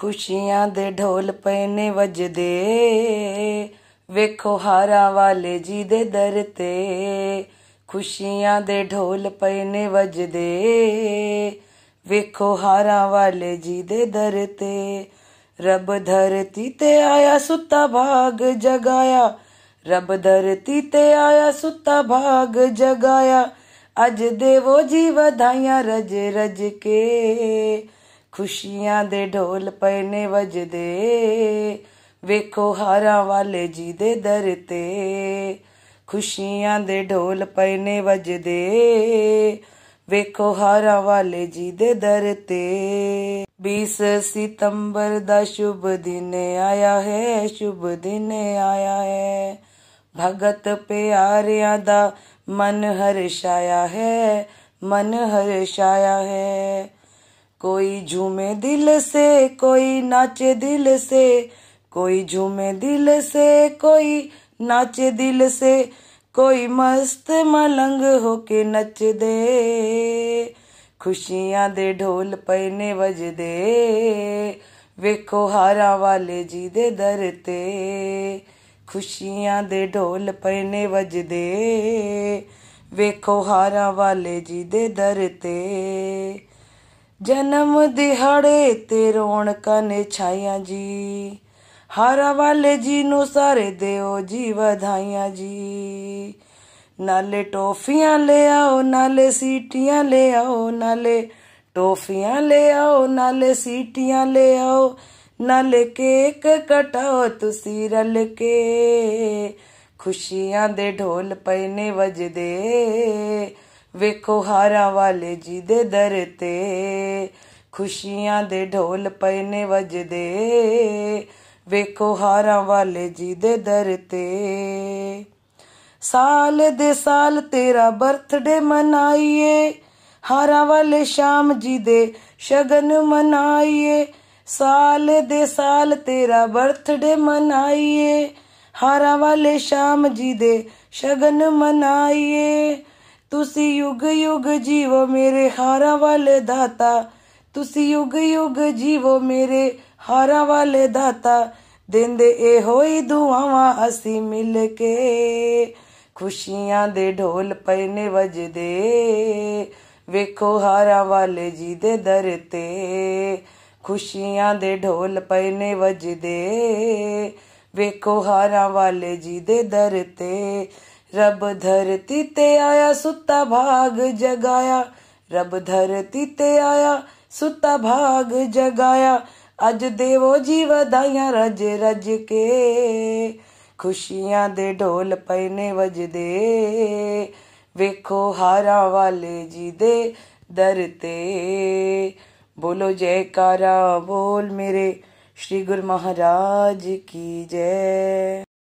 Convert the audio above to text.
ਖੁਸ਼ੀਆਂ ਦੇ ਢੋਲ ਪਏ ਨੇ ਵੱਜਦੇ ਵੇਖੋ ਹਾਰਾਂ ਵਾਲੇ ਜੀ ਦੇ ਦਰ ਤੇ ਖੁਸ਼ੀਆਂ ਦੇ ਢੋਲ ਪਏ ਨੇ ਵੱਜਦੇ ਵੇਖੋ ਹਾਰਾਂ ਵਾਲੇ ਜੀ ਦੇ ਦਰ ਤੇ ਰੱਬ ਧਰਤੀ ਤੇ ਆਇਆ ਸੁੱਤਾ ਭਾਗ ਜਗਾਇਆ ਰੱਬ ਧਰਤੀ ਤੇ ਆਇਆ ਸੁੱਤਾ ਭਾਗ ਜਗਾਇਆ ਅਜ ਦੇਵੋ ਜੀ ਵਧਾਈਆਂ ਰਜ ਰਜ ਕੇ ਖੁਸ਼ੀਆਂ ਦੇ ਢੋਲ ਪਏ ਨੇ ਵੱਜਦੇ ਵੇਖੋ ਹਾਰਾਂ ਵਾਲੇ ਜੀ ਦੇ ਦਰ ਤੇ ਖੁਸ਼ੀਆਂ ਦੇ ਢੋਲ ਪਏ ਨੇ ਵੱਜਦੇ ਵੇਖੋ ਹਾਰਾਂ ਵਾਲੇ ਜੀ ਦੇ ਦਰ ਤੇ 20 सितंबर ਦਾ ਸ਼ੁਭ ਦਿਨ ਆਇਆ ਹੈ ਸ਼ੁਭ ਦਿਨ ਆਇਆ ਹੈ ਭਗਤ ਪਿਆਰਿਆਂ ਦਾ ਮਨ ਹਰਸ਼ਾਇਆ ਹੈ ਮਨ ਹਰਸ਼ਾਇਆ ਹੈ कोई झूमे दिल से कोई नाचे दिल से कोई झूमे दिल से कोई नाचे दिल से कोई मस्त मलंग होके नच दे खुशियां दे ढोल पहने वज दे ਵੇਖੋ ਹਾਰਾਂ ਵਾਲੇ ਜੀ ਦੇ ਦਰ ਤੇ ਖੁਸ਼ੀਆਂ ਦੇ ਢੋਲ ਪੈਨੇ ਵੱਜਦੇ ਵੇਖੋ ਹਾਰਾਂ ਵਾਲੇ ਜੀ ਦੇ ਦਰ ਤੇ ਜਨਮ ਦਿਹਾੜੇ ਤੇ ਰੌਣਕਾਂ ਨੇ ਛਾਈਆਂ ਜੀ ਹਾਰਾ ਵਾਲੇ ਜੀ ਨੂੰ ਸਾਰੇ ਦਿਓ ਜੀ ਵਧਾਈਆਂ ਜੀ ਨਾਲੇ ਟੋਫੀਆਂ ਲੈ ਆਓ ਨਾਲੇ ਸੀਟੀਆਂ ਲੈ ਆਓ ਨਾਲੇ ਟੋਫੀਆਂ ਲੈ ਆਓ ਨਾਲੇ ਸੀਟੀਆਂ ਲੈ ਆਓ ਨਾਲੇ ਕੇਕ ਕਟਾਓ ਤੁਸੀਂ ਰਲ ਕੇ ਖੁਸ਼ੀਆਂ ਦੇ ਢੋਲ ਪਏ ਨੇ ਵੱਜਦੇ ਵੇਖੋ ਹਾਰਾਂ ਵਾਲੇ ਜੀ ਦੇ ਦਰ ਤੇ ਖੁਸ਼ੀਆਂ ਦੇ ਢੋਲ ਪਏ ਨੇ ਵੱਜਦੇ ਵੇਖੋ ਹਾਰਾਂ ਵਾਲੇ ਜੀ ਦੇ ਦਰ ਤੇ ਸਾਲ ਦੇ ਸਾਲ ਤੇਰਾ ਬਰਥਡੇ ਮਨਾਈਏ ਹਾਰਾਂ ਵਾਲੇ ਸ਼ਾਮ ਜੀ ਦੇ ਸ਼ਗਨ ਮਨਾਈਏ ਸਾਲ ਦੇ ਸਾਲ ਤੇਰਾ ਬਰਥਡੇ ਮਨਾਈਏ ਹਾਰਾਂ ਵਾਲੇ ਸ਼ਾਮ ਜੀ ਦੇ ਸ਼ਗਨ ਮਨਾਈਏ ਤੁਸੀਂ ਯੁਗ ਯੁਗ ਜੀਵੋ ਮੇਰੇ ਹਾਰਾ ਵਾਲੇ ਦਾਤਾ ਤੁਸੀਂ ਯੁਗ ਯੁਗ ਜੀਵੋ ਮੇਰੇ ਹਾਰਾ ਵਾਲੇ ਦਾਤਾ ਦਿੰਦੇ ਇਹੋ ਹੀ ਦੁਆਵਾਂ ਅਸੀਂ ਮਿਲ ਕੇ ਖੁਸ਼ੀਆਂ ਦੇ ਢੋਲ ਪਏ ਨੇ ਵੱਜਦੇ ਵੇਖੋ ਹਾਰਾ ਵਾਲੇ ਜੀ ਦੇ ਦਰ ਤੇ ਖੁਸ਼ੀਆਂ ਦੇ ਢੋਲ ਪਏ ਨੇ ਵੱਜਦੇ ਵੇਖੋ ਹਾਰਾ ਵਾਲੇ ਜੀ ਦੇ ਦਰ ਤੇ रब धरती ते आया सुता भाग जगाया रब धरती ते आया सुता भाग जगाया अज देवो जी वधाइया रज रज के खुशियां ਦੇ ਢੋਲ ਪਏ ਨੇ ਵੱਜਦੇ ਵੇਖੋ ਹਾਰਾਂ ਵਾਲੇ ਜੀ ਦੇ ਦਰ ਤੇ ਬੋਲੋ ਜੈਕਾਰਾ ਬੋਲ ਮੇਰੇ ਸ਼੍ਰੀ ਗੁਰੂ ਮਹਾਰਾਜ ਕੀ ਜੈ